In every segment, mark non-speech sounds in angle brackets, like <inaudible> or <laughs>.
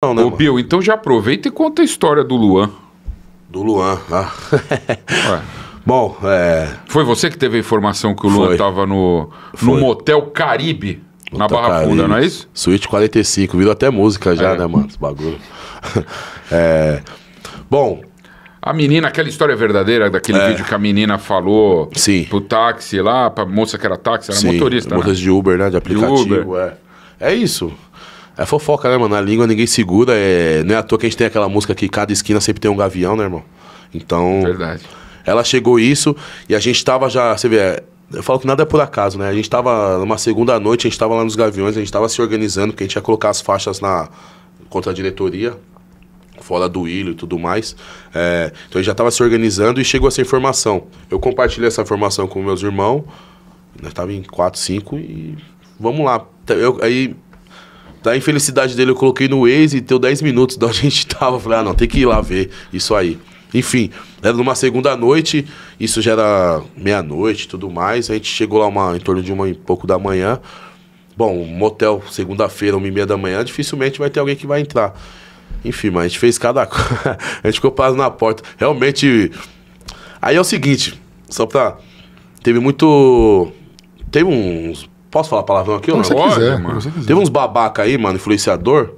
Não, né, Ô, Bill, então já aproveita e conta a história do Luan. Do Luan, ah. <laughs> Bom, é... Foi você que teve a informação que o Luan estava no, no Motel Caribe, Motel na Barra Caribe, Funda, não é isso? Suíte 45, virou até música já, é. né, mano? Esse bagulho. <laughs> é... Bom... A menina, aquela história verdadeira daquele é. vídeo que a menina falou Sim. pro táxi lá, pra moça que era táxi, era Sim. motorista, né? Motorista né? de Uber, né? De aplicativo, de Uber. é. É isso. É fofoca, né, mano? na língua ninguém segura. É... Não é à toa que a gente tem aquela música que cada esquina sempre tem um gavião, né, irmão? Então. Verdade. Ela chegou isso e a gente tava já. Você vê, eu falo que nada é por acaso, né? A gente tava numa segunda noite, a gente tava lá nos Gaviões, a gente tava se organizando, porque a gente ia colocar as faixas na contra a diretoria, fora do ilho e tudo mais. É, então a gente já tava se organizando e chegou essa informação. Eu compartilhei essa informação com meus irmãos, nós tava em 4, 5 e vamos lá. Então, eu, aí da infelicidade dele, eu coloquei no Waze e deu 10 minutos de onde a gente tava. Falei, ah, não, tem que ir lá ver isso aí. Enfim, era numa segunda noite, isso já era meia-noite e tudo mais. A gente chegou lá uma, em torno de uma e pouco da manhã. Bom, motel, segunda-feira, uma e meia da manhã, dificilmente vai ter alguém que vai entrar. Enfim, mas a gente fez cada <laughs> coisa. a gente ficou parado na porta. Realmente. Aí é o seguinte, só pra. Teve muito. Teve uns Posso falar palavrão aqui ou não? Você quiser, mano. Você Teve uns babaca aí, mano, influenciador,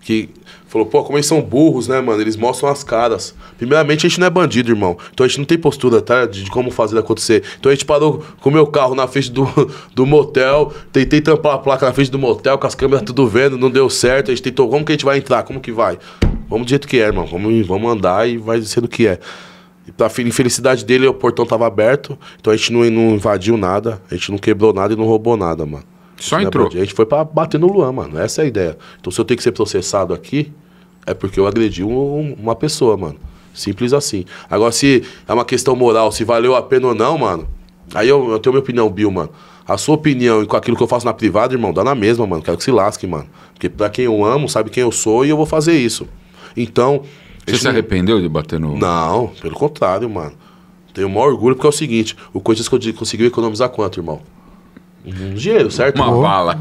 que falou, pô, como eles são burros, né, mano? Eles mostram as caras. Primeiramente, a gente não é bandido, irmão. Então a gente não tem postura, tá? De como fazer acontecer. Então a gente parou com o meu carro na frente do, <laughs> do motel, tentei tampar a placa na frente do motel, com as câmeras tudo vendo, não deu certo. A gente tentou, como que a gente vai entrar? Como que vai? Vamos do jeito que é, irmão. Vamos, vamos andar e vai sendo o que é. Da infelicidade dele, o portão tava aberto, então a gente não, não invadiu nada, a gente não quebrou nada e não roubou nada, mano. Só né, entrou? a gente foi pra bater no Luan, mano. Essa é a ideia. Então se eu tenho que ser processado aqui, é porque eu agredi um, uma pessoa, mano. Simples assim. Agora, se é uma questão moral, se valeu a pena ou não, mano, aí eu, eu tenho minha opinião, Bill, mano. A sua opinião e com aquilo que eu faço na privada, irmão, dá na mesma, mano. Quero que se lasque, mano. Porque pra quem eu amo, sabe quem eu sou e eu vou fazer isso. Então, você Esse se arrependeu de bater no. Não, pelo contrário, mano. Tenho o maior orgulho porque é o seguinte: o Corinthians conseguiu economizar quanto, irmão? Um dinheiro, certo? Uma irmão? bala.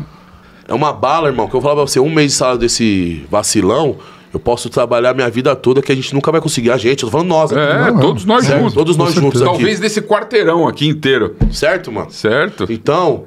É uma bala, irmão, que eu falava pra você: um mês de salário desse vacilão, eu posso trabalhar minha vida toda que a gente nunca vai conseguir. A gente, eu tô falando nós. Aqui, é, todos nós certo? juntos. Todos nós juntos. Aqui. Talvez desse quarteirão aqui inteiro. Certo, mano? Certo. Então,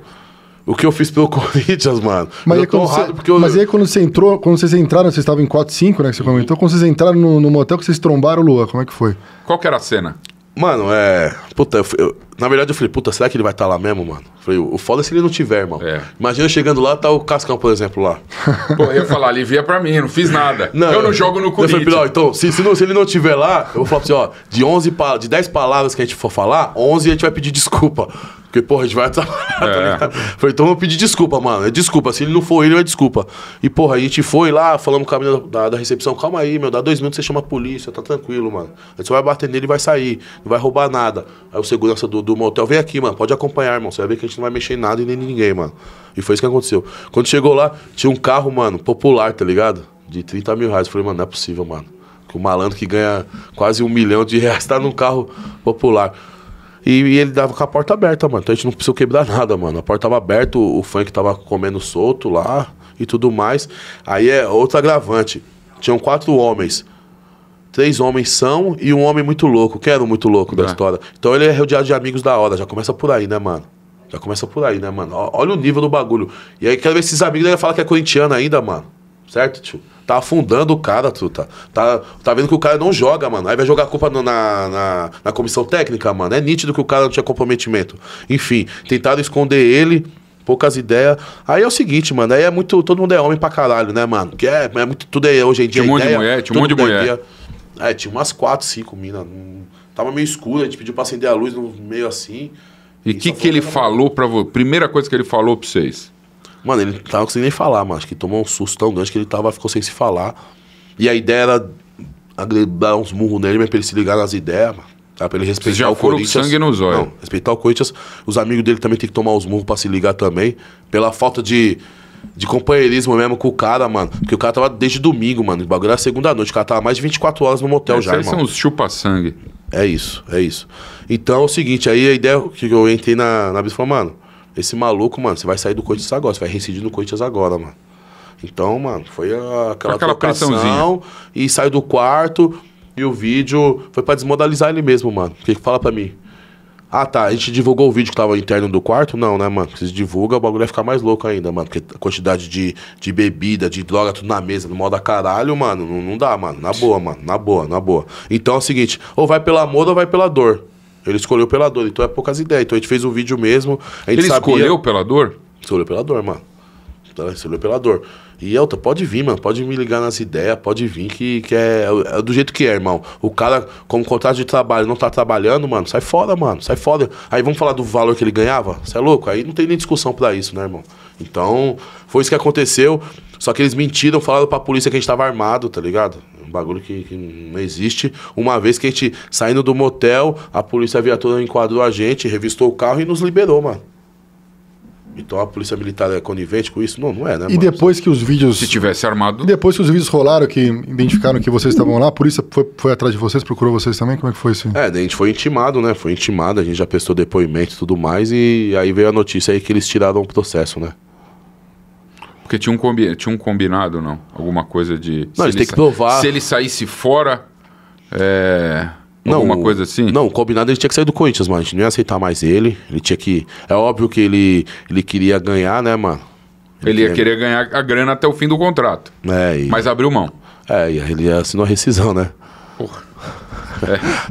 o que eu fiz pelo <laughs> Corinthians, mano. Mas, eu aí, quando você, porque eu... mas aí quando você entrou, quando vocês entraram, vocês estavam em 4, 5, né? Que você comentou. Quando vocês entraram no, no motel, que vocês trombaram o Luan, como é que foi? Qual que era a cena? Mano, é. Puta, eu, eu, na verdade eu falei, puta, será que ele vai estar tá lá mesmo, mano? Eu falei, o foda é se ele não tiver, irmão. É. Imagina chegando lá, tá o Cascão, por exemplo, lá. <laughs> Pô, eu ia falar, alivia pra mim, eu não fiz nada. Não, eu não jogo no Corinthians. Eu falei, então, se, se, não, se, ele não tiver lá, eu vou falar pra você, ó, de, 11 pa de 10 palavras que a gente for falar, 11 a gente vai pedir desculpa. Porque, porra, a gente vai <laughs> trabalhar. Tá é. Tá falei, então eu vou pedir desculpa, mano. É desculpa, se ele não for ele, é desculpa. E, porra, a gente foi lá, falamos com a menina da, da recepção, calma aí, meu, dá dois minutos, você chama a polícia, tá tranquilo, mano. A gente só vai bater nele e vai sair, não vai roubar nada. Aí o segurança do, do motel, vem aqui, mano, pode acompanhar, irmão. Você vai ver que a gente não vai mexer em nada e nem ninguém, mano. E foi isso que aconteceu. Quando chegou lá, tinha um carro, mano, popular, tá ligado? De 30 mil reais. Eu falei, mano, não é possível, mano. Que o malandro que ganha quase um milhão de reais tá num carro popular. E, e, ele dava com a porta aberta, mano. Então a gente não precisou quebrar nada, mano. A porta tava aberta, o, o funk tava comendo solto lá e tudo mais. Aí é outro agravante. Tinham quatro homens três homens são e um homem muito louco, que era o muito louco da é. história. Então ele é rodeado de amigos da hora, já começa por aí, né, mano? Já começa por aí, né, mano? Olha o nível do bagulho. E aí quero ver esses amigos, ele fala que é corintiano ainda, mano. Certo, tio? Tá afundando o cara, truta. Tá, tá, tá vendo que o cara não joga, mano. Aí vai jogar a culpa na, na, na comissão técnica, mano. É nítido que o cara não tinha comprometimento. Enfim, tentaram esconder ele poucas ideias. Aí é o seguinte, mano, aí é muito. Todo mundo é homem pra caralho, né, mano? Que é, é muito. Tudo é hoje em dia. Tinha um monte de mulher, tinha um monte de mulher. É, tinha umas quatro, cinco minas. Tava meio escuro, a gente pediu pra acender a luz no meio assim. E o que, que ele falou pra você? Primeira coisa que ele falou pra vocês? Mano, ele tava conseguindo nem falar, mas Acho que tomou um susto tão grande que ele tava, ficou sem se falar. E a ideia era dar uns murros nele, mas pra ele se ligar nas ideias, mano. Tá? Pra ele respeitar já o Corinthians. sangue nos olhos. Não, respeitar o Corinthians. Os amigos dele também tem que tomar os murros pra se ligar também. Pela falta de de companheirismo mesmo com o cara, mano. Porque o cara tava desde domingo, mano. O bagulho era segunda noite. O cara tava mais de 24 horas no motel já, aí irmão. são os chupa-sangue. É isso, é isso. Então é o seguinte, aí a ideia que eu entrei na, na Bis falou, mano, esse maluco, mano, você vai sair do Corinthians agora, você vai residir no Corinthians agora, mano. Então, mano, foi aquela, aquela E saiu do quarto e o vídeo foi para desmodalizar ele mesmo, mano. Porque fala para mim, ah tá, a gente divulgou o vídeo que tava interno do quarto? Não, né, mano? Se divulga, o bagulho vai ficar mais louco ainda, mano. Porque a quantidade de, de bebida, de droga, tudo na mesa, no modo a caralho, mano, não, não dá, mano. Na boa, mano. Na boa, na boa. Então é o seguinte, ou vai pelo amor ou vai pela dor. Ele escolheu pela dor, então é poucas ideias. Então a gente fez o vídeo mesmo. Ele sabia... escolheu pela dor? Escolheu pela dor, mano. Então, escolheu pela dor. E Elton, pode vir, mano. Pode me ligar nas ideias, pode vir, que, que é, é, do jeito que é, irmão. O cara, com contrato de trabalho, não tá trabalhando, mano, sai fora, mano. Sai fora. Aí vamos falar do valor que ele ganhava? Você é louco? Aí não tem nem discussão para isso, né, irmão? Então, foi isso que aconteceu. Só que eles mentiram, falaram pra polícia que a gente tava armado, tá ligado? Um bagulho que, que não existe. Uma vez que a gente, saindo do motel, a polícia viatura enquadrou a gente, revistou o carro e nos liberou, mano. Então a polícia militar é conivente com isso? Não, não é, né? E depois que os vídeos. Se tivesse armado. Depois que os vídeos rolaram, que identificaram que vocês estavam lá, a polícia foi, foi atrás de vocês, procurou vocês também? Como é que foi isso? É, a gente foi intimado, né? Foi intimado, a gente já prestou depoimento e tudo mais, e aí veio a notícia aí que eles tiraram o processo, né? Porque tinha um, combi... tinha um combinado, não? Alguma coisa de. Não, eles têm que provar. Se ele saísse fora. É... Não, Alguma coisa assim? Não, combinado ele tinha que sair do Corinthians, mano. A gente não ia aceitar mais ele. Ele tinha que. É óbvio que ele, ele queria ganhar, né, mano? Ele, ele ia querer ganhar a grana até o fim do contrato. É, e... Mas abriu mão. É, e ele assinou a rescisão, né? Porra. É. <laughs>